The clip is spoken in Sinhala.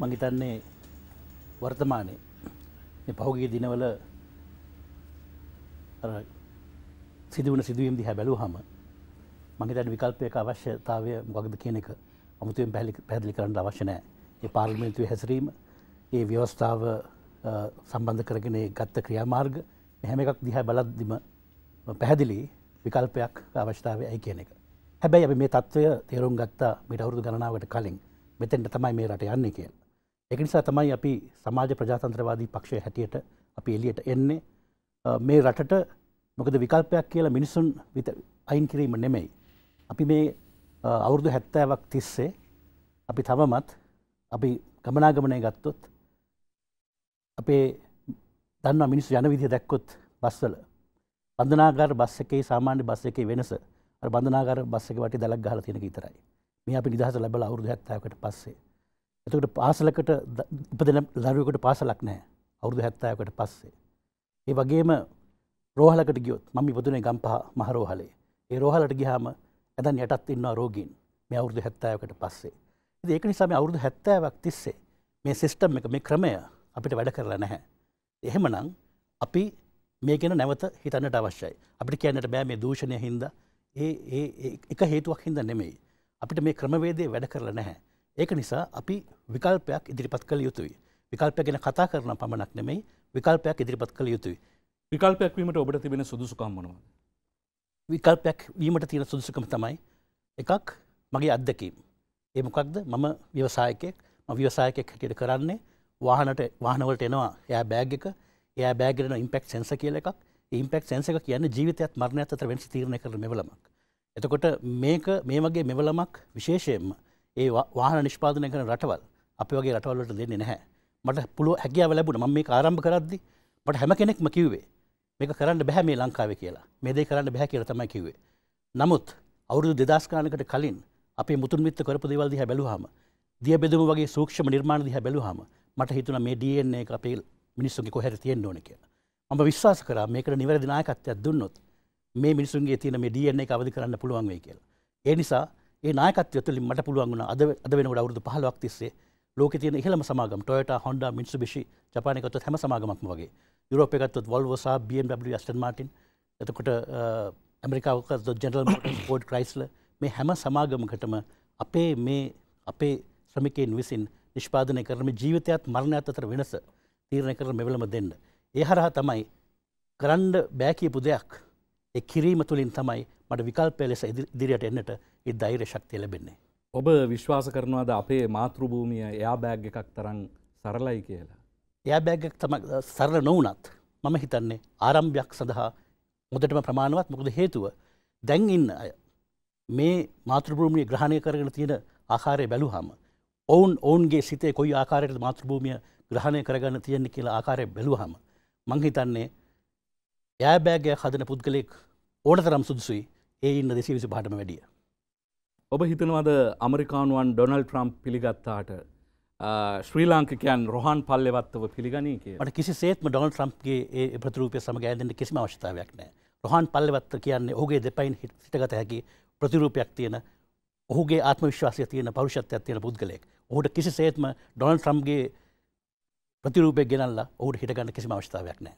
මංහිතන්නේ වර්තමානය පහුගේ දිනවල සිදුවන සිදුවීම් දිහ බැලූ හම මගේතන් විකල්පයක අවශ්‍යතාවය මොකක්ද කියනෙක අමුතුවෙන් පැලි පැදිලි කරන්න අවශ්‍යනෑ ඒ පාර්ලිමේන්තුව හැසිරීම ඒ ව්‍යවස්ථාව සම්බන්ධ කරගෙන ගත්ත ක්‍රියාමාර්ග හැම එකක් දිහ බලද්දිම පැහැදිලි විකල්පයක් අවශ්‍යතාවය ඇයි කියන එක හැබැයි ඇ මේ තත්ත්වය තේරුම් ගත්තා මිට අවුරුදු ගණනාවට කලින් මෙතෙන්ට තමයි මේ රට යන්නේ කියලා එක නිසා තමයි අපි සමාජ ප්‍රජාතන්ත්‍රවාදී පක්ෂය හැටියට අපි එලියට එන්නේ මේ රටට මොකද විකල්පයක් කියලා මිනිසුන් විත අයින් කිරීම නෙමෙයි. අපි මේ අවුරුදු හැත්තෑවක් තිස්සේ අපි තවමත් අපි ගමනාගමනය ගත්තොත් අපේ දන්න මිනිස් යන විදිහ දැක්කොත් බස්වල බන්ධනාගාර බස් එකේ සාමාන්‍ය බස් එකේ වෙනස අර බන්ධනාගාර බස් එකේ වටේ දලක් ගහලා තියෙන කීතරයි. මේ අපි නිදහස ලැබලා අවුරුදු 70කට පස්සේ. එතකට පාසලකට උපදන දරුවකට පාසලක් නෑ අවුරුදු හැත්තයකට පස්සේ. ඒ වගේම රෝහලකට ගියොත් මම ඉපදුනේ ගම්පහ මහරෝහලේ ඒ රෝහලට ගිහාම ඇදන් යටත් ඉන්නවා රෝගීන් මේ අවුරුදු හැත්තයකට පස්සේ. ඉතින් ඒක නිසා මේ අවුරුදු 70ක් තිස්සේ මේ සිස්ටම් එක මේ ක්‍රමය අපිට වැඩ කරලා නැහැ. එහෙමනම් අපි මේ ගැන නැවත හිතන්නට අවශ්‍යයි. අපිට කියන්නට බෑ මේ දූෂණය හින්දා ඒ ඒ එක හේතුවක් හින්දා නෙමෙයි. අපිට මේ ක්‍රමවේදය වැඩ කරලා නැහැ. ඒක නිසා අපි විකල්පයක් ඉදිරිපත් කළ යුතුයි. විකල්පය ගැන කතා කරන පමණක් නෙමෙයි විකල්පයක් ඉදිරිපත් කළ යුතුයි. විකල්පයක් වීමට ඔබට තිබෙන සුදුසුකම් මොනවද? විකල්පයක් වීමට තියෙන සුදුසුකම තමයි එකක් මගේ අත්දැකීම්. ඒ මොකක්ද මම ව්‍යවසායකයෙක් මම ව්‍යවසායකයෙක් හැටියට කරන්නේ වාහනට වාහනවලට එනවා එයා බෑග් එක එයා බෑග් එකේ ඉම්පැක්ට් සෙන්සර් කියලා එකක්. ඒ ඉම්පැක්ට් සෙන්සර් එක කියන්නේ ජීවිතයත් මරණයත් අතර වෙනස තීරණය කරන මෙවලමක්. එතකොට මේක මේ වගේ මෙවලමක් විශේෂයෙන්ම ඒ වාහන නිෂ්පාදනය කරන රටවල් අපි වගේ රටවල්ලට දෙන්නේ නැහැ මට පුළුව හැකියාව ලැබුණ මම මේ ආරම්භ කරද්දි මට හැම කෙනෙක්ම කිව්වේ මේක කරන්න බැහැ මේ ලංකාවේ කියලා මේ දේ කරන්න බැහැ කියලා තමයි කිව්වේ නමුත් අවුරුදු දෙදස් ගානකට කලින් අපේ මුතුන් මිත්ත කරපු දේවල් දිහා බැලුවාම දිය බෙදුම වගේ සූක්ෂම නිර්මාණ දිහා බැලුවාම මට හිතුණා මේ DNA එක අපේ මිනිස්සුන්ගේ කොහෙද තියෙන්න ඕනේ කියලා. මම විශ්වාස කරා මේකට නිවැරදි නායකත්වයක් දුන්නොත් මේ මිනිසුන්ගේ තියෙන මේ DNA එක අවදි කරන්න පුළුවන් වෙයි කියලා. ඒ නිසා ඒ නායකත්ව තුළින් මට පුළුවන් වුණා අද අද වෙනකොට අවුරුදු 15ක් තිස්සේ ලෝකේ තියෙන ඉහළම සමාගම් Toyota Honda Mitsubishi ජපානයේ ගත්තොත් හැම සමාගමක්ම වගේ යුරෝපයේ ගත්තොත් Volvo සහ BMW Aston Martin එතකොට ඇමරිකාව ගත්තොත් General Motors Ford Chrysler මේ හැම සමාගමකටම අපේ මේ අපේ ශ්‍රමිකයන් විසින් නිෂ්පාදනය කරන ජීවිතයත් මරණයත් අතර වෙනස තීරණය කරන මෙවලම දෙන්න. ඒ හරහා තමයි කරන්න බෑ කියපු දෙයක් ඒ කිරීම තුළින් තමයි මට විකල්පය ලෙස ඉදිරියට එන්නට ඒ ධෛර්ය ශක්තිය ලැබෙන්නේ. ඔබ විශ්වාස කරනවාද අපේ මාතෘභූමිය එයා බෑග් එකක් තරම් සරලයි කියලා. එයා බෑග් එකක් තමයි සරල නොවුනත් මම හිතන්නේ ආරම්භයක් සඳහා මුදටම ප්‍රමාණවත් මොකද හේතුව දැන් ඉන්න අය මේ මාතෘභූමිය ග්‍රහණය කරගෙන තියෙන ආකාරය බැලුහම ඔවුන් ඔවුන්ගේ සිතේ කොයි ආකාරයට මාතෘභූමිය ග්‍රහණය කරගන්න තියෙන්නේ කියලා ආකාරය බැලුහම මං හිතන්නේ ෑබෑගයක් හදන පුද්ගලෙක් ඕන තරම් සුදුසුයි ඒ ඉන්න දෙසේ විසි පාටම වැඩිය. ඔබ හිතනවද අමරිකානුවන් ඩොනල් ට්‍රම්ප් පිළිගත්තාට ශ්‍රී ලාංකිකයන් රොහන් පල්ලෙවත්ව පිළිගනී කියට කිසි සේත්ම ඩොනල් ්‍රම්ප්ගේ ඒ ප්‍රතරූපය සමඟ ඇදට කිසිම අවශ්‍යතාවයක් නෑ රොහන් පල්ලෙවත්ව කියන්නේ ඔහුගේ දෙපයින් හිටගත හැකි ප්‍රතිරූපයක් තියෙන ඔහුගේ ආත්ම විශ්වාසය තියෙන පෞරුෂත්වයක් තියෙන පුද්ගලයෙක් ඔහුට කිසි සේත්ම ඩොනල් ට්‍රම්ගේ ප්‍රතිරූපය ගෙනල්ලා ඔහුට හිටගන්න කිසිම අවශ්‍යතාවයක් නෑ